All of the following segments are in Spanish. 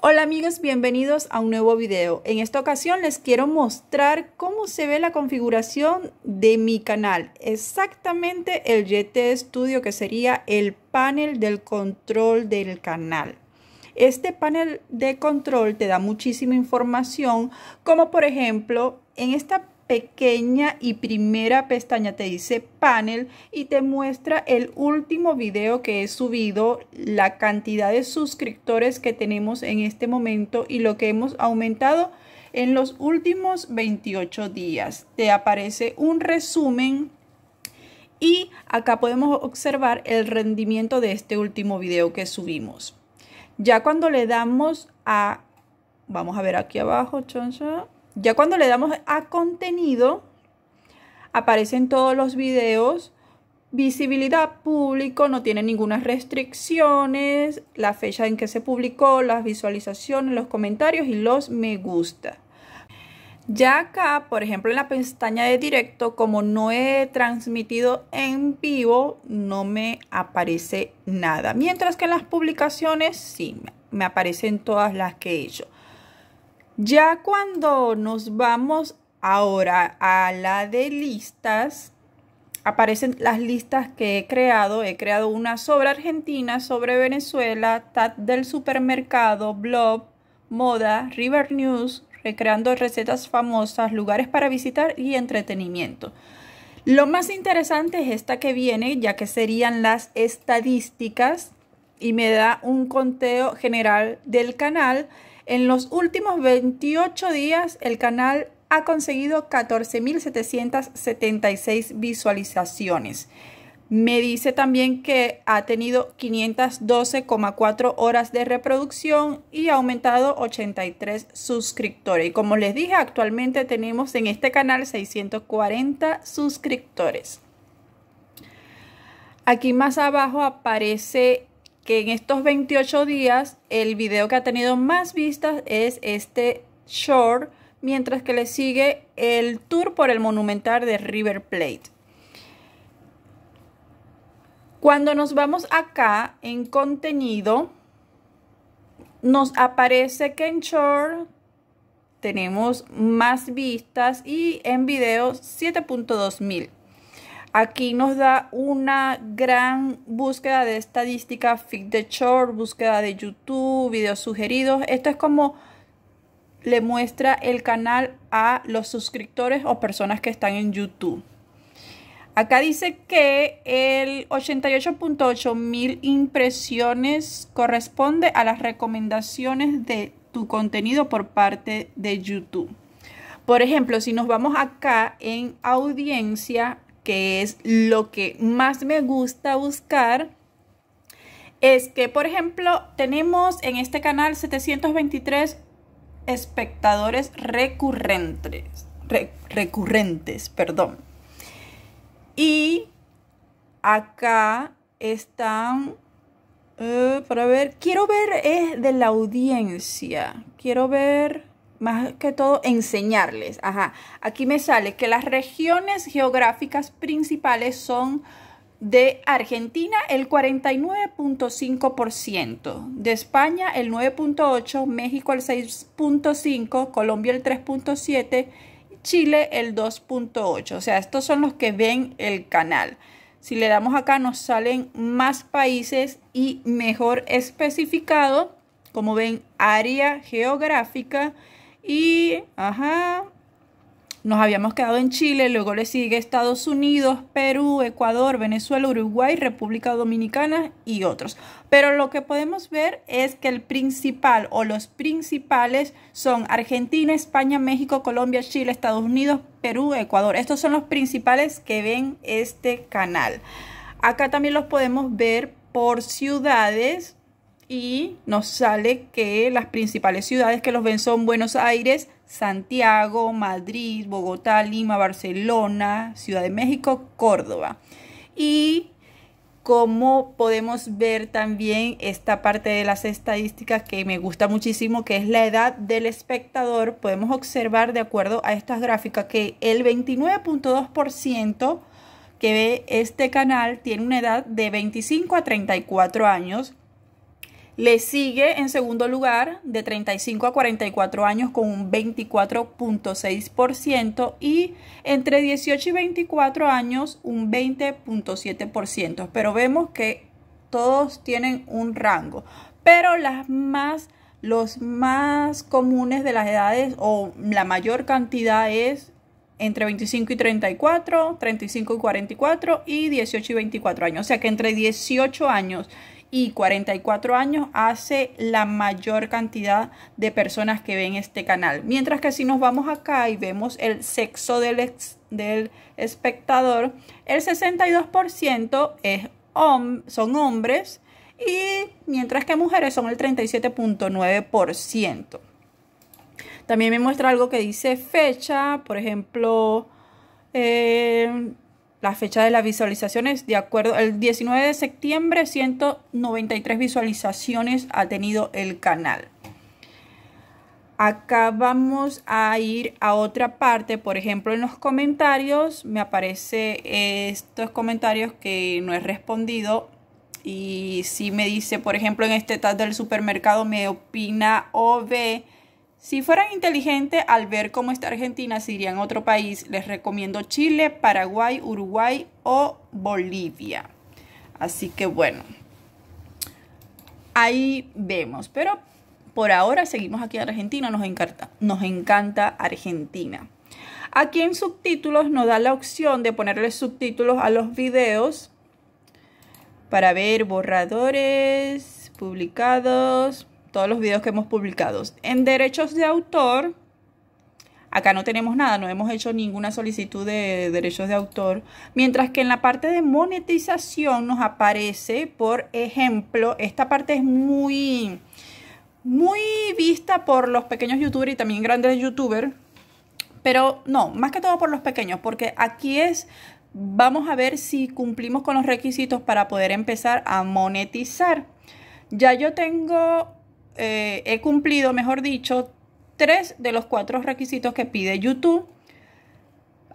Hola amigos, bienvenidos a un nuevo video. En esta ocasión les quiero mostrar cómo se ve la configuración de mi canal. Exactamente el GT Studio que sería el panel del control del canal. Este panel de control te da muchísima información como por ejemplo en esta pequeña y primera pestaña te dice panel y te muestra el último video que he subido, la cantidad de suscriptores que tenemos en este momento y lo que hemos aumentado en los últimos 28 días. Te aparece un resumen y acá podemos observar el rendimiento de este último video que subimos. Ya cuando le damos a, vamos a ver aquí abajo, choncha, ya cuando le damos a contenido, aparecen todos los videos. Visibilidad público, no tiene ninguna restricciones, la fecha en que se publicó, las visualizaciones, los comentarios y los me gusta. Ya acá, por ejemplo, en la pestaña de directo, como no he transmitido en vivo, no me aparece nada. Mientras que en las publicaciones sí, me aparecen todas las que he hecho. Ya cuando nos vamos ahora a la de listas, aparecen las listas que he creado. He creado una sobre Argentina, sobre Venezuela, TAT del supermercado, blog, Moda, River News, recreando recetas famosas, lugares para visitar y entretenimiento. Lo más interesante es esta que viene, ya que serían las estadísticas y me da un conteo general del canal en los últimos 28 días, el canal ha conseguido 14.776 visualizaciones. Me dice también que ha tenido 512,4 horas de reproducción y ha aumentado 83 suscriptores. Y como les dije, actualmente tenemos en este canal 640 suscriptores. Aquí más abajo aparece que en estos 28 días el video que ha tenido más vistas es este short, mientras que le sigue el tour por el monumental de River Plate. Cuando nos vamos acá en contenido, nos aparece que en short tenemos más vistas y en video 7.2 mil. Aquí nos da una gran búsqueda de estadística, Fit de short, búsqueda de YouTube, videos sugeridos. Esto es como le muestra el canal a los suscriptores o personas que están en YouTube. Acá dice que el 88.8 mil impresiones corresponde a las recomendaciones de tu contenido por parte de YouTube. Por ejemplo, si nos vamos acá en audiencia, que es lo que más me gusta buscar, es que, por ejemplo, tenemos en este canal 723 espectadores recurrentes, recurrentes, perdón. Y acá están, eh, para ver, quiero ver es de la audiencia, quiero ver más que todo enseñarles. Ajá, aquí me sale que las regiones geográficas principales son de Argentina el 49.5%, de España el 9.8%, México el 6.5%, Colombia el 3.7%, Chile el 2.8%. O sea, estos son los que ven el canal. Si le damos acá nos salen más países y mejor especificado, como ven, área geográfica y, ajá, nos habíamos quedado en Chile, luego le sigue Estados Unidos, Perú, Ecuador, Venezuela, Uruguay, República Dominicana y otros. Pero lo que podemos ver es que el principal o los principales son Argentina, España, México, Colombia, Chile, Estados Unidos, Perú, Ecuador. Estos son los principales que ven este canal. Acá también los podemos ver por ciudades y nos sale que las principales ciudades que los ven son Buenos Aires, Santiago, Madrid, Bogotá, Lima, Barcelona, Ciudad de México, Córdoba. Y como podemos ver también esta parte de las estadísticas que me gusta muchísimo, que es la edad del espectador, podemos observar de acuerdo a estas gráficas que el 29.2% que ve este canal tiene una edad de 25 a 34 años, le sigue en segundo lugar de 35 a 44 años con un 24.6% y entre 18 y 24 años un 20.7%. Pero vemos que todos tienen un rango, pero las más los más comunes de las edades o la mayor cantidad es entre 25 y 34, 35 y 44 y 18 y 24 años. O sea que entre 18 años y 44 años hace la mayor cantidad de personas que ven este canal. Mientras que si nos vamos acá y vemos el sexo del, del espectador, el 62% es son hombres y mientras que mujeres son el 37.9%. También me muestra algo que dice fecha, por ejemplo, eh, la fecha de las visualizaciones, de acuerdo, el 19 de septiembre, 193 visualizaciones ha tenido el canal. Acá vamos a ir a otra parte, por ejemplo, en los comentarios me aparece estos comentarios que no he respondido y si me dice, por ejemplo, en este tal del supermercado me opina o si fueran inteligentes, al ver cómo está Argentina, se irían a otro país. Les recomiendo Chile, Paraguay, Uruguay o Bolivia. Así que bueno, ahí vemos. Pero por ahora seguimos aquí a Argentina, nos encanta, nos encanta Argentina. Aquí en subtítulos nos da la opción de ponerle subtítulos a los videos para ver borradores publicados todos los videos que hemos publicado. En derechos de autor, acá no tenemos nada, no hemos hecho ninguna solicitud de derechos de autor, mientras que en la parte de monetización nos aparece, por ejemplo, esta parte es muy muy vista por los pequeños youtubers y también grandes youtubers, pero no, más que todo por los pequeños, porque aquí es vamos a ver si cumplimos con los requisitos para poder empezar a monetizar. Ya yo tengo eh, he cumplido, mejor dicho, tres de los cuatro requisitos que pide YouTube.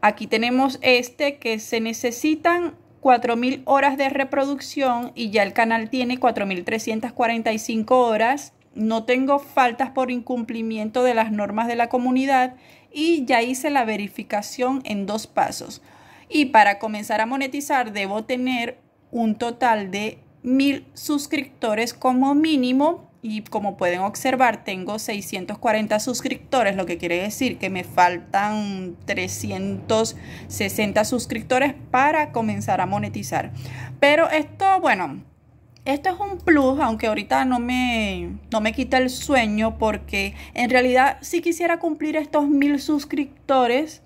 Aquí tenemos este que se necesitan 4.000 horas de reproducción y ya el canal tiene 4.345 horas. No tengo faltas por incumplimiento de las normas de la comunidad y ya hice la verificación en dos pasos. Y para comenzar a monetizar debo tener un total de 1.000 suscriptores como mínimo y como pueden observar tengo 640 suscriptores, lo que quiere decir que me faltan 360 suscriptores para comenzar a monetizar. Pero esto, bueno, esto es un plus, aunque ahorita no me, me quita el sueño porque en realidad sí quisiera cumplir estos mil suscriptores,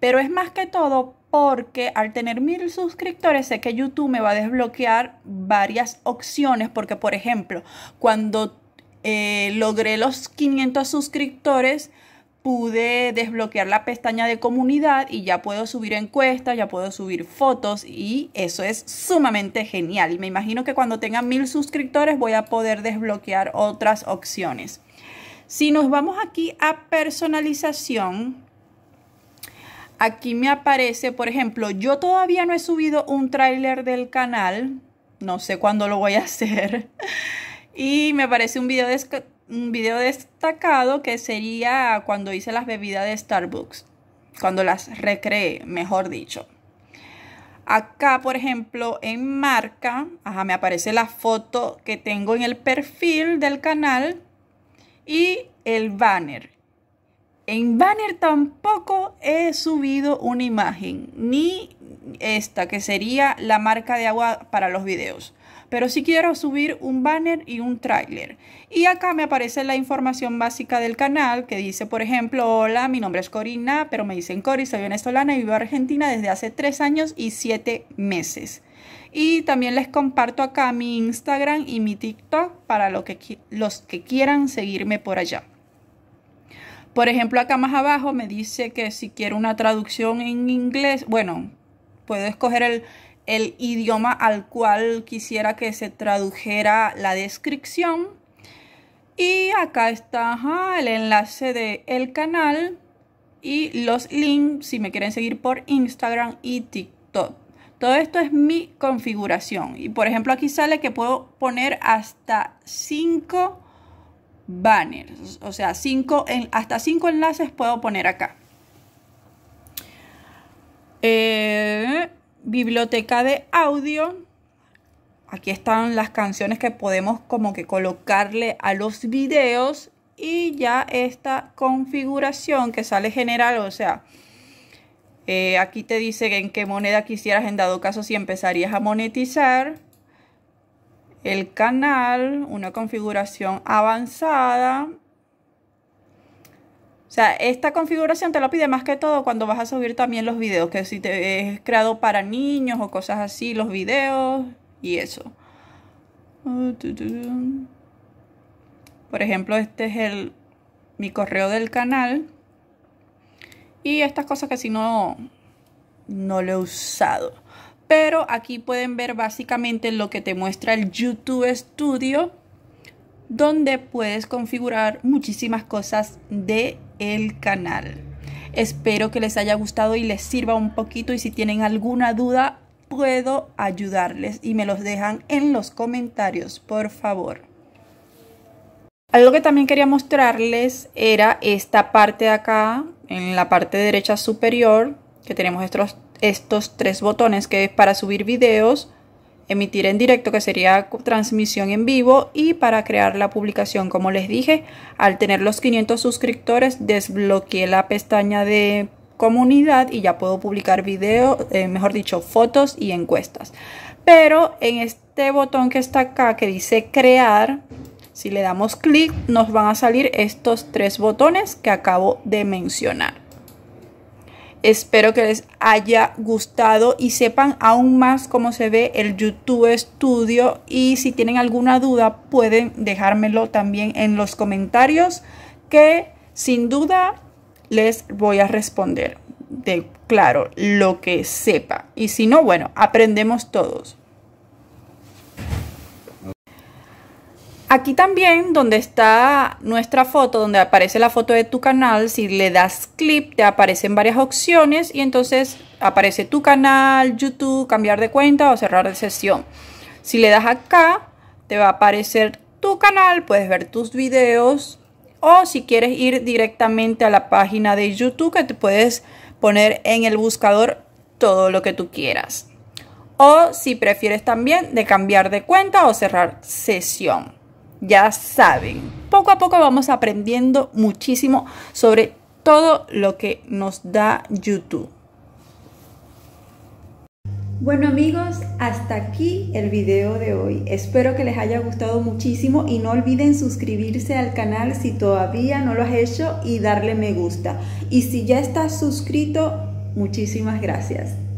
pero es más que todo porque al tener mil suscriptores sé que YouTube me va a desbloquear varias opciones porque por ejemplo cuando eh, logré los 500 suscriptores pude desbloquear la pestaña de comunidad y ya puedo subir encuestas, ya puedo subir fotos y eso es sumamente genial. Y me imagino que cuando tenga mil suscriptores voy a poder desbloquear otras opciones. Si nos vamos aquí a personalización, aquí me aparece, por ejemplo, yo todavía no he subido un tráiler del canal, no sé cuándo lo voy a hacer, y me aparece un video, un destacado que sería cuando hice las bebidas de Starbucks, cuando las recreé, mejor dicho. Acá, por ejemplo, en marca, me aparece la foto que tengo en el perfil del canal y el banner. En banner tampoco he subido una imagen, ni esta, que sería la marca de agua para los videos. Pero sí quiero subir un banner y un tráiler. Y acá me aparece la información básica del canal que dice, por ejemplo, hola, mi nombre es Corina, pero me dicen Cori, soy venezolana y vivo en Argentina desde hace 3 años y 7 meses. Y también les comparto acá mi Instagram y mi TikTok para los que quieran seguirme por allá. Por ejemplo, acá más abajo me dice que si quiero una traducción en inglés, bueno, puedo escoger el, idioma al cual quisiera que se tradujera la descripción. Y acá está el enlace del el canal y los links si me quieren seguir por Instagram y TikTok. Todo esto es mi configuración. Y por ejemplo aquí sale que puedo poner hasta 5 banners. O sea, cinco, en, hasta cinco enlaces puedo poner acá. Eh, biblioteca de audio. Aquí están las canciones que podemos como que colocarle a los videos. Y ya esta configuración que sale general, o sea, eh, aquí te dice en qué moneda quisieras en dado caso si empezarías a monetizar el canal, una configuración avanzada. O sea, esta configuración te lo pide más que todo cuando vas a subir también los videos, que si te es creado para niños o cosas así, los videos y eso. Oh, Por ejemplo, este es el mi correo del canal. Y estas cosas que si no, no lo he usado pero aquí pueden ver básicamente lo que te muestra el YouTube Studio donde puedes configurar muchísimas cosas de el canal. Espero que les haya gustado y les sirva un poquito y si tienen alguna duda puedo ayudarles y me los dejan en los comentarios, por favor. Algo que también quería mostrarles era esta parte de acá, en la parte derecha superior, que tenemos estos estos tres botones que es para subir videos, emitir en directo que sería transmisión en vivo y para crear la publicación. Como les dije, al tener los 500 suscriptores desbloqueé la pestaña de comunidad y ya puedo publicar videos, eh, mejor dicho, fotos y encuestas. Pero en este botón que está acá que dice crear, si le damos clic nos van a salir estos tres botones que acabo de mencionar. Espero que les haya gustado y sepan aún más cómo se ve el YouTube Studio y si tienen alguna duda pueden dejármelo también en los comentarios que sin duda les voy a responder de claro lo que sepa y si no bueno aprendemos todos Aquí también donde está nuestra foto, donde aparece la foto de tu canal, si le das clip te aparecen varias opciones y entonces aparece tu canal, YouTube, cambiar de cuenta o cerrar de sesión. Si le das acá te va a aparecer tu canal, puedes ver tus videos o si quieres ir directamente a la página de YouTube que te puedes poner en el buscador todo lo que tú quieras. O si prefieres también de cambiar de cuenta o cerrar sesión ya saben, poco a poco vamos aprendiendo muchísimo sobre todo lo que nos da YouTube. Bueno amigos, hasta aquí el video de hoy. Espero que les haya gustado muchísimo y no olviden suscribirse al canal si todavía no lo has hecho y darle me gusta. Y si ya estás suscrito, muchísimas gracias.